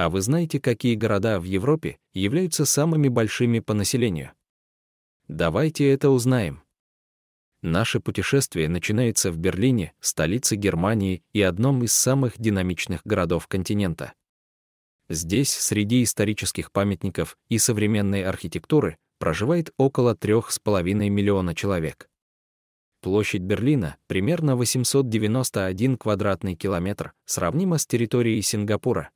А вы знаете, какие города в Европе являются самыми большими по населению? Давайте это узнаем. Наше путешествие начинается в Берлине, столице Германии и одном из самых динамичных городов континента. Здесь, среди исторических памятников и современной архитектуры, проживает около трех с половиной миллиона человек. Площадь Берлина примерно 891 квадратный километр, сравнима с территорией Сингапура,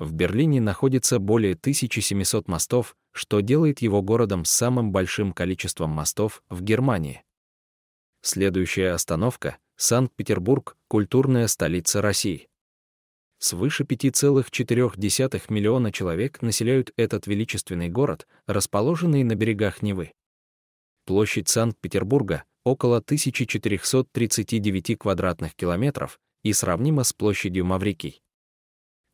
в Берлине находится более 1700 мостов, что делает его городом с самым большим количеством мостов в Германии. Следующая остановка — Санкт-Петербург, культурная столица России. Свыше 5,4 миллиона человек населяют этот величественный город, расположенный на берегах Невы. Площадь Санкт-Петербурга — около 1439 квадратных километров и сравнима с площадью Маврикий.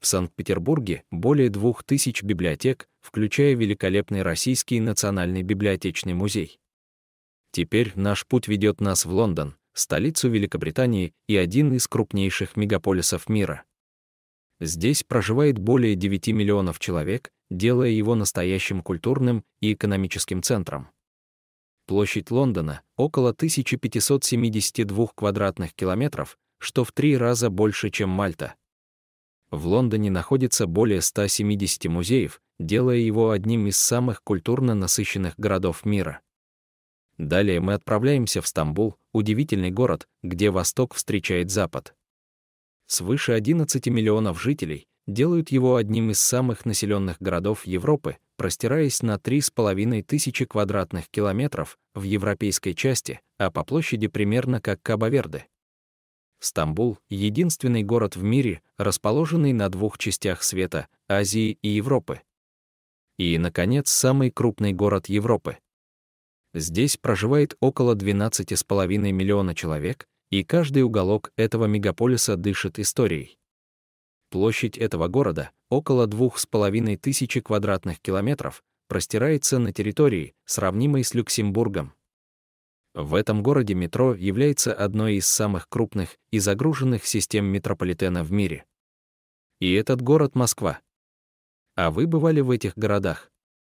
В Санкт-Петербурге более двух тысяч библиотек, включая великолепный Российский национальный библиотечный музей. Теперь наш путь ведет нас в Лондон, столицу Великобритании и один из крупнейших мегаполисов мира. Здесь проживает более 9 миллионов человек, делая его настоящим культурным и экономическим центром. Площадь Лондона — около 1572 квадратных километров, что в три раза больше, чем Мальта. В Лондоне находится более 170 музеев, делая его одним из самых культурно насыщенных городов мира. Далее мы отправляемся в Стамбул, удивительный город, где Восток встречает Запад. Свыше 11 миллионов жителей делают его одним из самых населенных городов Европы, простираясь на 3,5 тысячи квадратных километров в европейской части, а по площади примерно как Кабаверды. Стамбул — единственный город в мире, расположенный на двух частях света — Азии и Европы. И, наконец, самый крупный город Европы. Здесь проживает около 12,5 миллиона человек, и каждый уголок этого мегаполиса дышит историей. Площадь этого города, около 2,5 тысячи квадратных километров, простирается на территории, сравнимой с Люксембургом, в этом городе метро является одной из самых крупных и загруженных систем метрополитена в мире. И этот город — Москва. А вы бывали в этих городах?